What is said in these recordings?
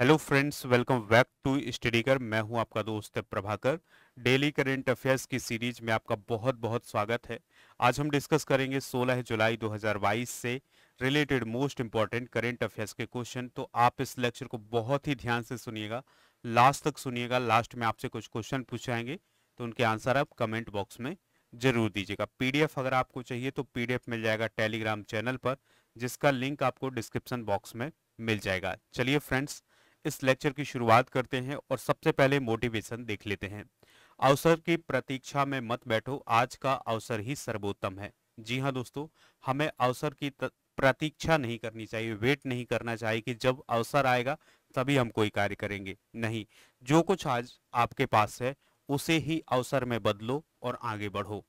hello friends welcome back to Studykar मैं हूं आपका दोस्त प्रभाकर डेली करेंट अफेयर्स की सीरीज में आपका बहुत बहुत स्वागत है आज हम डिस्कस करेंगे 16 जुलाई 2022 से related most important current affairs के क्वेश्चन तो आप इस लेक्चर को बहुत ही ध्यान से सुनिएगा लास्ट तक सुनिएगा लास्ट में आपसे कुछ क्वेश्चन पूछाएंगे तो उनके आंसर आप कमेंट बॉक्स में जरूर दीजिएगा पीडीएफ अगर आपको चाहिए तो पीडीएफ मिल जाएगा टेलीग्राम चैनल पर जिसका लिंक आपको डिस्क्रिप्शन बॉक्स में मिल जाएगा चलिए फ्रेंड्स इस लेक्चर की शुरुआत करते हैं और सबसे पहले मोटिवेशन देख लेते हैं अवसर की प्रतीक्षा में मत बैठो आज का अवसर ही सर्वोत्तम है जी हाँ दोस्तों हमें अवसर की प्रतीक्षा नहीं करनी चाहिए वेट नहीं करना चाहिए कि जब अवसर आएगा तभी हम कोई कार्य करेंगे नहीं जो कुछ आज आपके पास है उसे ही अवसर में बदलो और आगे बढ़ो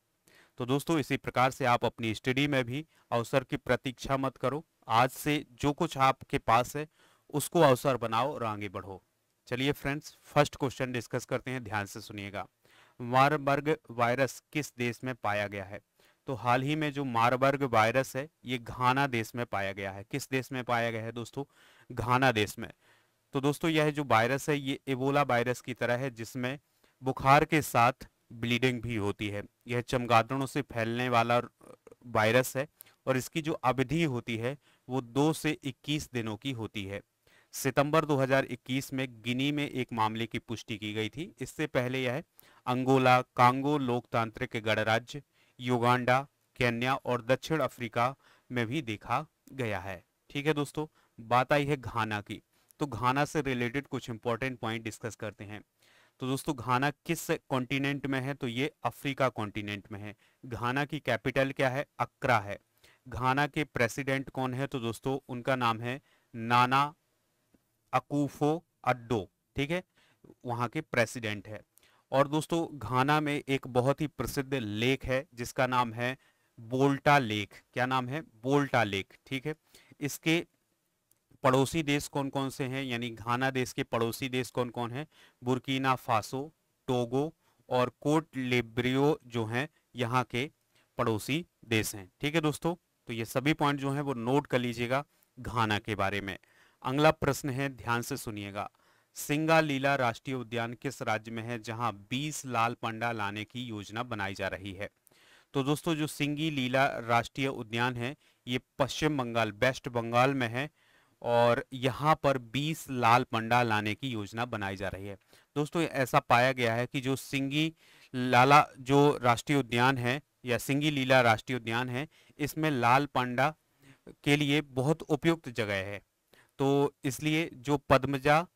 तो दोस्तों इसी प्रकार से आप अपनी स्टडी में भी अवसर की प्रतीक्षा मत करो आज से जो कुछ आपके पास है उसको अवसर बनाओ और आगे बढ़ो चलिए फ्रेंड्स फर्स्ट क्वेश्चन डिस्कस करते हैं ध्यान से सुनिएगा मारबर्ग वायरस किस देश में पाया गया है तो हाल ही में जो मारबर्ग वायरस है ये घाना देश में पाया गया है किस देश में पाया गया है दोस्तों घाना देश में तो दोस्तों यह जो वायरस है ये एबोला वायरस की तरह है जिसमें बुखार के साथ ब्लीडिंग भी होती है यह चमगादड़ों से फैलने वाला वायरस है और इसकी जो अवधि होती है वो दो से इक्कीस दिनों की होती है सितंबर 2021 में गिनी में एक मामले की पुष्टि की गई थी इससे पहले यह अंगोला कांगो लोकतांत्रिक गणराज्य युगांडा केन्या और दक्षिण अफ्रीका में भी देखा गया है ठीक है दोस्तों बात आई है घाना की तो घाना से रिलेटेड कुछ इंपॉर्टेंट पॉइंट डिस्कस करते हैं तो दोस्तों घाना किस कॉन्टिनेंट में है तो ये अफ्रीका कॉन्टिनेंट में है घाना की कैपिटल क्या है अक्रा है घाना के प्रेसिडेंट कौन है तो दोस्तों उनका नाम है नाना अकूफो अड्डो ठीक है वहाँ के प्रेसिडेंट है और दोस्तों घाना में एक बहुत ही प्रसिद्ध लेक है जिसका नाम है बोल्टा लेक क्या नाम है बोल्टा लेक ठीक है इसके पड़ोसी देश कौन कौन से हैं यानी घाना देश के पड़ोसी देश कौन कौन हैं बुरकीना फासो टोगो और कोट लेब्रियो जो हैं यहाँ के पड़ोसी देश हैं ठीक है दोस्तों तो ये सभी पॉइंट जो हैं वो नोट कर लीजिएगा घाना के बारे में अगला प्रश्न है ध्यान से सुनिएगा सिंगा लीला राष्ट्रीय उद्यान किस राज्य में है जहां 20 लाल पंडा लाने की योजना बनाई जा रही है तो दोस्तों जो सिंगी लीला राष्ट्रीय उद्यान है ये पश्चिम बंगाल वेस्ट बंगाल में है और यहाँ पर 20 लाल पंडा लाने की योजना बनाई जा रही है दोस्तों ऐसा पाया गया है कि जो सिंगी लाला जो राष्ट्रीय उद्यान है या सिंगी लीला राष्ट्रीय उद्यान है इसमें लाल पंडा के लिए बहुत उपयुक्त जगह है तो इसलिए जो Padmaja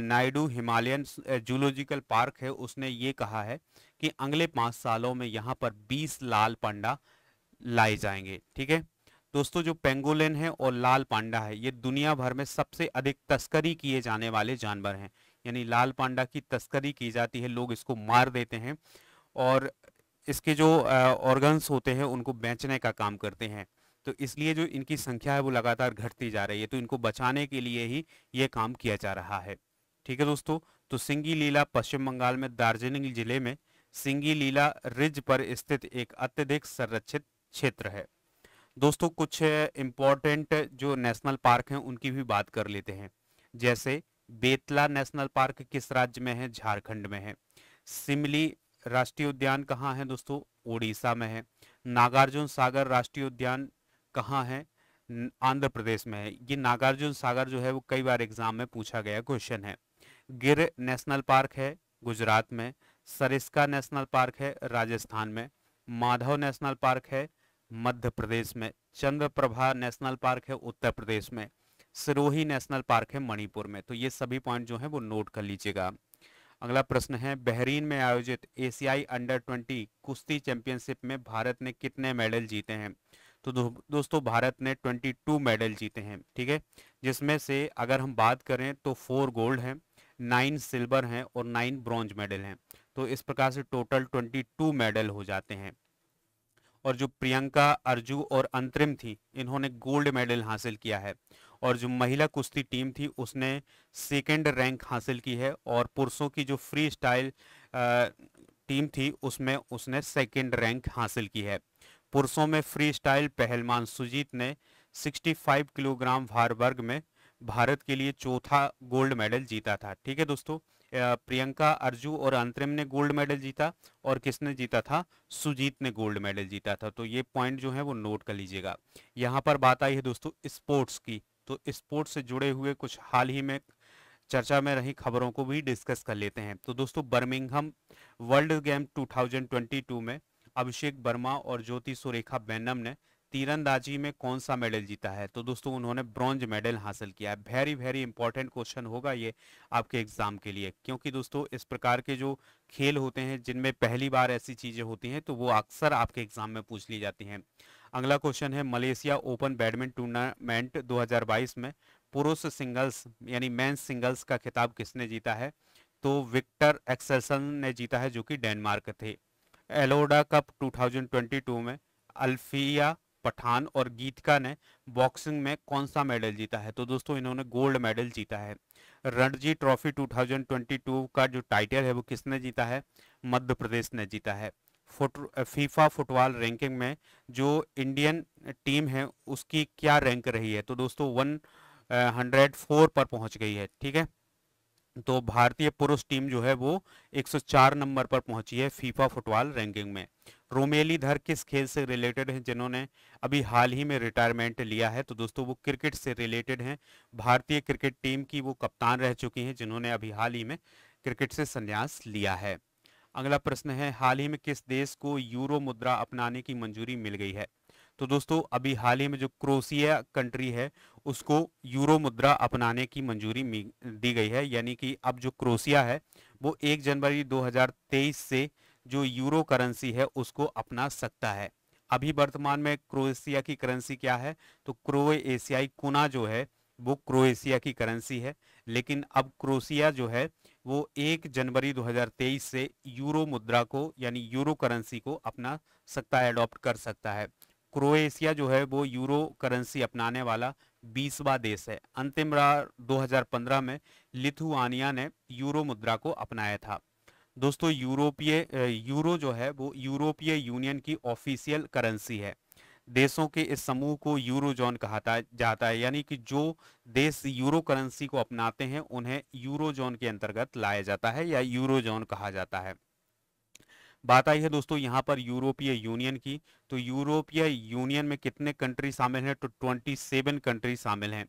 Naidu Himalayan zoological park है उसने ये कहा है कि अगले पाँच सालों में यहाँ पर 20 लाल पांडा लाए जाएंगे ठीक है दोस्तों जो पेंगोलिन है और लाल पांडा है ये दुनिया भर में सबसे अधिक तस्करी किए जाने वाले जानवर हैं यानी लाल पांडा की तस्करी की जाती है लोग इसको मार देते हैं और इसके जो ऑर्गन्स होते हैं उनको बेचने का काम करते हैं तो इसलिए जो इनकी संख्या है वो लगातार घटती जा रही है तो इनको बचाने के लिए ही ये काम किया जा रहा है ठीक है दोस्तों तो सिंगी लीला पश्चिम बंगाल में दार्जिलिंग जिले में सिंगी लीला रिज पर स्थित एक अत्यधिक संरक्षित क्षेत्र है दोस्तों कुछ इम्पोर्टेंट जो नेशनल पार्क हैं उनकी भी बात कर लेते हैं जैसे बेतला नेशनल पार्क किस राज्य में है झारखंड में है सिमली राष्ट्रीय उद्यान कहाँ है दोस्तों ओडिशा में है नागार्जुन सागर राष्ट्रीय उद्यान कहाँ है आंध्र प्रदेश में है ये नागार्जुन सागर जो है वो कई बार एग्जाम में पूछा गया क्वेश्चन है गिर नेशनल पार्क है गुजरात में सरिस्का नेशनल पार्क है राजस्थान में माधव नेशनल पार्क है मध्य प्रदेश में चंद्रप्रभा नेशनल पार्क है उत्तर प्रदेश में सिरोही नेशनल पार्क है मणिपुर में तो ये सभी पॉइंट जो है वो नोट कर लीजिएगा अगला प्रश्न है बहरीन में आयोजित एशियाई अंडर ट्वेंटी कुश्ती चैंपियनशिप में भारत ने कितने मेडल जीते हैं तो दो, दोस्तों भारत ने 22 मेडल जीते हैं ठीक है जिसमें से अगर हम बात करें तो फोर गोल्ड हैं नाइन सिल्वर हैं और नाइन ब्रॉन्ज मेडल हैं तो इस प्रकार से टोटल 22 मेडल हो जाते हैं और जो प्रियंका अर्जू और अंतरिम थी इन्होंने गोल्ड मेडल हासिल किया है और जो महिला कुश्ती टीम थी उसने सेकेंड रैंक हासिल की है और पुरुषों की जो फ्री स्टाइल टीम थी उसमें उसने सेकेंड रैंक हासिल की है पुरुषों में फ्री स्टाइल पहलवान सुजीत ने 65 किलोग्राम भार वर्ग में भारत के लिए चौथा गोल्ड मेडल जीता था ठीक है दोस्तों प्रियंका अर्जु और अंतरिम ने गोल्ड मेडल जीता और किसने जीता था सुजीत ने गोल्ड मेडल जीता था तो ये पॉइंट जो है वो नोट कर लीजिएगा यहाँ पर बात आई है दोस्तों स्पोर्ट्स की तो स्पोर्ट्स से जुड़े हुए कुछ हाल ही में चर्चा में रही खबरों को भी डिस्कस कर लेते हैं तो दोस्तों बर्मिंगहम वर्ल्ड गेम 2022 में अभिषेक वर्मा और ज्योति सुरेखा बैनम ने तीरंदाजी में कौन सा मेडल जीता है तो दोस्तों उन्होंने ब्रॉन्ज मेडल हासिल किया है वेरी वेरी इंपॉर्टेंट क्वेश्चन होगा ये आपके एग्जाम के लिए क्योंकि दोस्तों इस प्रकार के जो खेल होते हैं जिनमें पहली बार ऐसी चीजें होती हैं तो वो अक्सर आपके एग्जाम में पूछ ली जाती हैं अगला क्वेश्चन है मलेशिया ओपन बैडमिंटन टूर्नामेंट दो में पुरुष सिंगल्स यानी मैन सिंगल्स का खिताब किसने जीता है तो विक्टर एक्सेसन ने जीता है जो कि डेनमार्क थे एलोडा कप 2022 में अल्फिया पठान और गीतका ने बॉक्सिंग में कौन सा मेडल जीता है तो दोस्तों इन्होंने गोल्ड मेडल जीता है रणजी ट्रॉफी 2022 का जो टाइटल है वो किसने जीता है मध्य प्रदेश ने जीता है फुट फीफा फुटबॉल रैंकिंग में जो इंडियन टीम है उसकी क्या रैंक रही है तो दोस्तों वन हंड्रेड फोर पर पहुंच गई है ठीक है तो भारतीय पुरुष टीम जो है वो 104 नंबर पर पहुंची है फीफा फुटबॉल रैंकिंग में रोमेली धर किस खेल से रिलेटेड हैं जिन्होंने अभी हाल ही में रिटायरमेंट लिया है तो दोस्तों वो क्रिकेट से रिलेटेड हैं भारतीय क्रिकेट टीम की वो कप्तान रह चुकी हैं जिन्होंने अभी हाल ही में क्रिकेट से संन्यास लिया है अगला प्रश्न है हाल ही में किस देश को यूरो मुद्रा अपनाने की मंजूरी मिल गई है तो दोस्तों अभी हाल ही में जो क्रोशिया कंट्री है उसको यूरो मुद्रा अपनाने की मंजूरी दी गई है यानी कि अब जो क्रोशिया है वो एक जनवरी 2023 से जो यूरो करेंसी है उसको अपना सकता है अभी वर्तमान में क्रोएशिया की करेंसी क्या है तो क्रोएशियाई कुना जो है वो क्रोएशिया की करेंसी है लेकिन अब क्रोशिया जो है वो एक जनवरी 2023 से यूरो मुद्रा को यानी यूरो करेंसी को अपना सकता है अडॉप्ट कर सकता है क्रोएशिया जो है वो यूरो करेंसी अपनाने वाला बीसवा देश है अंतिम हजार 2015 में लिथुआनिया ने यूरो मुद्रा को अपनाया था दोस्तों यूरोपीय यूरो जो है वो यूरोपीय यूनियन की ऑफिशियल करेंसी है देशों के इस समूह को यूरो जोन कहा जाता है यानी कि जो देश यूरो करेंसी को अपनाते हैं उन्हें यूरो जोन के अंतर्गत लाया जाता है या यूरो जोन कहा जाता है बात आई है दोस्तों यहाँ पर यूरोपीय यूनियन की तो यूरोपीय यूनियन में कितने कंट्री शामिल हैं तो ट्वेंटी सेवन कंट्री शामिल हैं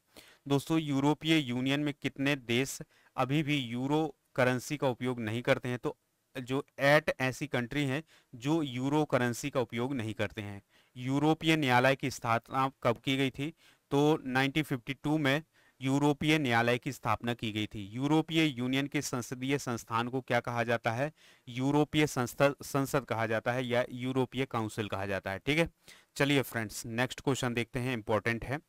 दोस्तों यूरोपीय यूनियन में कितने देश अभी भी यूरो करेंसी का उपयोग नहीं करते हैं तो जो एट ऐसी कंट्री हैं जो यूरो करेंसी का उपयोग नहीं करते हैं यूरोपीय न्यायालय की स्थापना कब की गई थी तो नाइनटीन में यूरोपीय न्यायालय की स्थापना की गई थी यूरोपीय यूनियन के संसदीय संस्थान को क्या कहा जाता है यूरोपीय संसद कहा जाता है या यूरोपीय काउंसिल कहा जाता है ठीक है चलिए फ्रेंड्स नेक्स्ट क्वेश्चन देखते हैं इंपॉर्टेंट है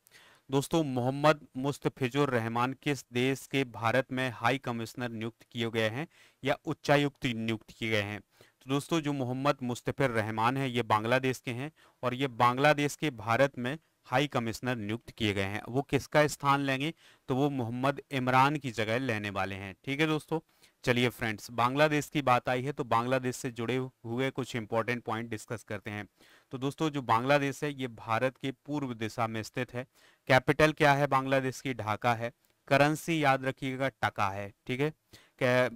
दोस्तों मोहम्मद मुस्तफिजुर रहमान किस देश के भारत में हाई कमिश्नर नियुक्त किए गए हैं या उच्चायुक्त नियुक्त किए गए हैं तो दोस्तों जो मोहम्मद मुस्तफिर रहमान है ये बांग्लादेश के हैं और ये बांग्लादेश के भारत में हाई कमिश्नर नियुक्त किए गए हैं वो किसका स्थान लेंगे तो वो मोहम्मद इमरान की जगह लेने वाले हैं ठीक है दोस्तों चलिए फ्रेंड्स बांग्लादेश की बात आई है तो बांग्लादेश से जुड़े हुए कुछ इंपॉर्टेंट पॉइंट डिस्कस करते हैं तो दोस्तों जो बांग्लादेश है ये भारत के पूर्व दिशा में स्थित है कैपिटल क्या है बांग्लादेश की ढाका है करेंसी याद रखिएगा टका है ठीक है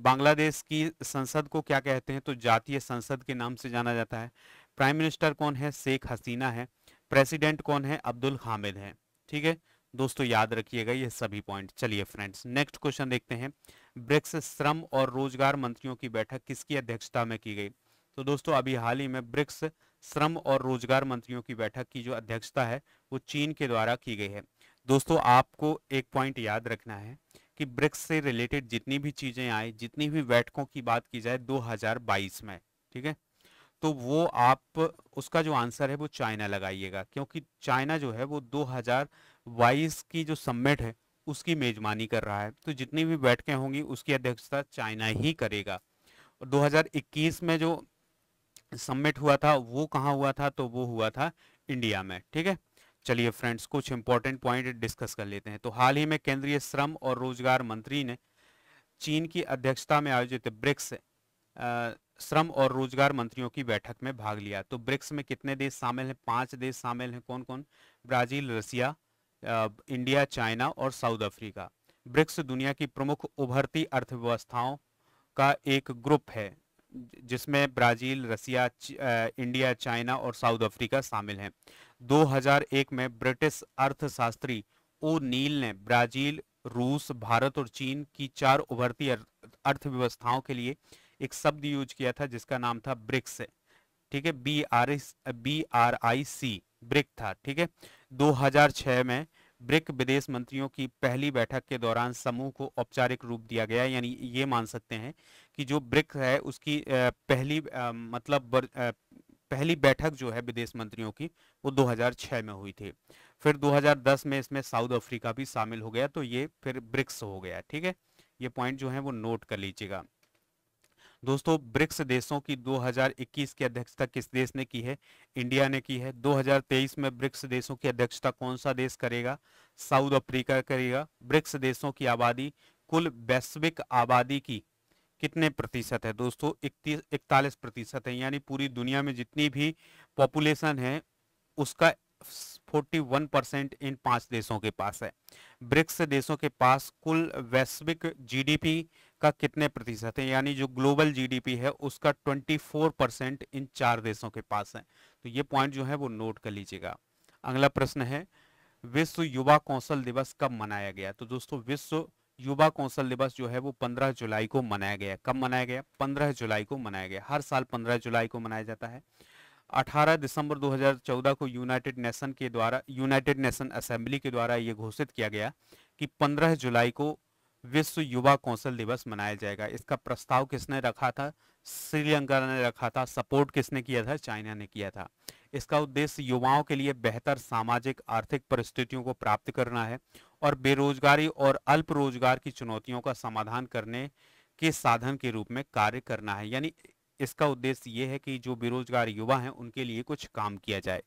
बांग्लादेश की संसद को क्या कहते हैं तो जातीय संसद के नाम से जाना जाता है प्राइम मिनिस्टर कौन है शेख हसीना है प्रेसिडेंट कौन है अब्दुल हामिद है ठीक है दोस्तों याद रखिएगा ये सभी पॉइंट चलिए फ्रेंड्स नेक्स्ट क्वेश्चन देखते हैं ब्रिक्स श्रम और रोजगार मंत्रियों की बैठक किसकी अध्यक्षता में की गई तो दोस्तों अभी हाल ही में ब्रिक्स श्रम और रोजगार मंत्रियों की बैठक की जो अध्यक्षता है वो चीन के द्वारा की गई है दोस्तों आपको एक पॉइंट याद रखना है कि ब्रिक्स से रिलेटेड जितनी भी चीजें आए जितनी भी बैठकों की बात की जाए 2022 में ठीक है तो वो आप उसका जो आंसर है वो चाइना लगाइएगा क्योंकि चाइना जो है वो 2022 की जो सम्मिट है उसकी मेजबानी कर रहा है तो जितनी भी बैठकें होंगी उसकी अध्यक्षता चाइना ही करेगा और 2021 में जो सम्मिट हुआ था वो कहाँ हुआ था तो वो हुआ था इंडिया में ठीक है चलिए फ्रेंड्स कुछ इंपॉर्टेंट पॉइंट डिस्कस कर लेते हैं तो हाल ही में केंद्रीय श्रम और रोजगार मंत्री ने चीन की अध्यक्षता में आयोजित ब्रिक्स श्रम और रोजगार मंत्रियों की बैठक में भाग लिया तो ब्रिक्स में कितने देश शामिल हैं पांच देश शामिल हैं कौन कौन ब्राजील रसिया इंडिया चाइना और साउथ अफ्रीका ब्रिक्स दुनिया की प्रमुख उभरती अर्थव्यवस्थाओं का एक ग्रुप है जिसमें ब्राजील रसिया इंडिया चाइना और साउथ अफ्रीका शामिल हैं 2001 में ब्रिटिश अर्थशास्त्री ओ नील ने ब्राजील रूस भारत और चीन की चार उभरती अर्थव्यवस्थाओं के लिए एक शब्द यूज किया था जिसका नाम था ब्रिक्स ठीक है B R B R I C BRIC था ठीक है 2006 में ब्रिक विदेश मंत्रियों की पहली बैठक के दौरान समूह को औपचारिक रूप दिया गया यानी ये मान सकते हैं कि जो ब्रिक है उसकी पहली मतलब पहली बैठक जो है विदेश मंत्रियों की वो 2006 में हुई थी फिर 2010 में इसमें साउथ अफ्रीका भी शामिल हो गया तो ये फिर ब्रिक्स हो गया ठीक है ये पॉइंट जो है वो नोट कर लीजिएगा दोस्तों ब्रिक्स देशों की 2021 की अध्यक्षता किस देश ने की है इंडिया ने की है 2023 में ब्रिक्स देशों की अध्यक्षता कौन सा देश करेगा साउथ अफ्रीका करेगा ब्रिक्स देशों की आबादी कुल वैश्विक आबादी की कितने प्रतिशत है दोस्तों इकतीस इकतालीस प्रतिशत है यानी पूरी दुनिया में जितनी भी पॉपुलेशन है उसका 41 परसेंट इन पांच देशों के पास है ब्रिक्स देशों के पास कुल वैश्विक जीडीपी का कितने प्रतिशत है यानी जो ग्लोबल जीडीपी है उसका 24 परसेंट इन चार देशों के पास है तो ये पॉइंट जो है वो नोट कर लीजिएगा अगला प्रश्न है विश्व युवा कौशल दिवस कब मनाया गया तो दोस्तों विश्व युवा कौशल दिवस जो है वो 15 जुलाई को मनाया गया कब मनाया गया 15 जुलाई को मनाया गया हर साल 15 जुलाई को मनाया जाता है 18 दिसंबर 2014 को यूनाइटेड नेशन के द्वारा यूनाइटेड नेशन असेंबली के द्वारा ये घोषित किया गया कि 15 जुलाई को विश्व युवा कौशल दिवस मनाया जाएगा इसका प्रस्ताव किसने रखा था श्रीलंका ने रखा था सपोर्ट किसने किया था चाइना ने किया था इसका उद्देश्य युवाओं के लिए बेहतर सामाजिक आर्थिक परिस्थितियों को प्राप्त करना है और बेरोजगारी और अल्प रोजगार की चुनौतियों का समाधान करने के साधन के रूप में कार्य करना है यानी इसका उद्देश्य ये है कि जो बेरोजगार युवा हैं उनके लिए कुछ काम किया जाए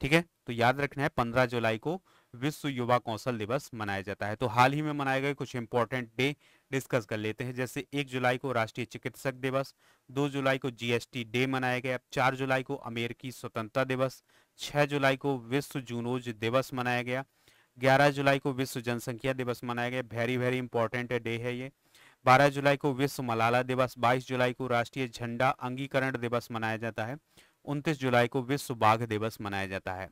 ठीक है तो याद रखना है पंद्रह जुलाई को विश्व युवा कौशल दिवस मनाया जाता है तो हाल ही में मनाए गए कुछ इंपॉर्टेंट डे डिस्कस कर लेते हैं जैसे एक जुलाई को राष्ट्रीय चिकित्सक दिवस दो जुलाई को जीएसटी डे मनाया गया चार जुलाई को अमेरिकी स्वतंत्रता दिवस छह जुलाई को विश्व जूनोज दिवस मनाया गया ग्यारह जुलाई को विश्व जनसंख्या दिवस मनाया गया वेरी वेरी इंपॉर्टेंट डे है ये बारह जुलाई को विश्व मलाला दिवस बाईस जुलाई को राष्ट्रीय झंडा अंगीकरण दिवस मनाया जाता है उनतीस जुलाई को विश्व बाघ दिवस मनाया जाता है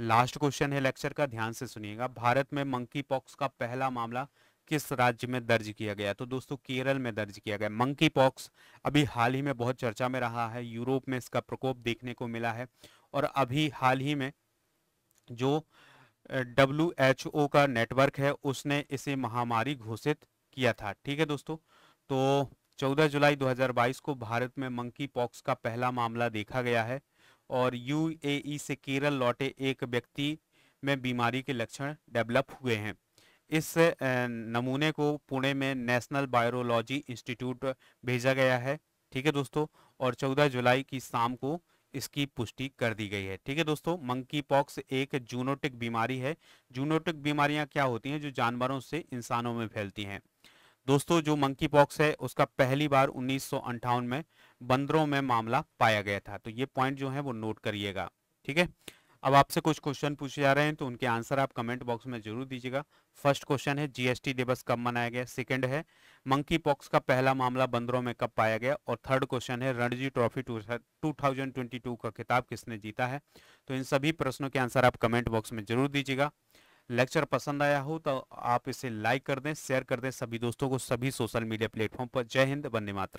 लास्ट क्वेश्चन है लेक्चर का ध्यान से सुनिएगा भारत में मंकी पॉक्स का पहला मामला किस राज्य में दर्ज किया गया तो दोस्तों केरल में दर्ज किया गया मंकी पॉक्स अभी हाल ही में बहुत चर्चा में रहा है यूरोप में इसका प्रकोप देखने को मिला है और अभी हाल ही में जो डब्ल्यू एच ओ का नेटवर्क है उसने इसे महामारी घोषित किया था ठीक है दोस्तों तो 14 जुलाई 2022 को भारत में मंकी पॉक्स का पहला मामला देखा गया है और यूएई e से केरल लौटे एक व्यक्ति में बीमारी के लक्षण डेवलप हुए हैं इस नमूने को पुणे में नेशनल बायोलॉजी इंस्टीट्यूट भेजा गया है ठीक है दोस्तों और 14 जुलाई की शाम को इसकी पुष्टि कर दी गई है ठीक है दोस्तों मंकी पॉक्स एक जूनोटिक बीमारी है जूनोटिक बीमारियां क्या होती हैं जो जानवरों से इंसानों में फैलती हैं दोस्तों जो मंकी पॉक्स है उसका पहली बार उन्नीस में बंदरों में मामला पाया गया था तो ये पॉइंट जो है वो नोट करिएगा ठीक है अब आपसे कुछ क्वेश्चन पूछे जा रहे हैं तो उनके आंसर आप कमेंट बॉक्स में जरूर दीजिएगा फर्स्ट क्वेश्चन है जीएसटी दिवस कब मनाया गया सेकंड है मंकी पॉक्स का पहला मामला बंदरों में कब पाया गया और थर्ड क्वेश्चन है रणजी ट्रॉफी टू का खिताब किसने जीता है तो इन सभी प्रश्नों के आंसर आप कमेंट बॉक्स में जरूर दीजिएगा लेक्चर पसंद आया हो तो आप इसे लाइक कर दें शेयर कर दें सभी दोस्तों को सभी सोशल मीडिया प्लेटफॉर्म पर जय हिंद बंदे मातरम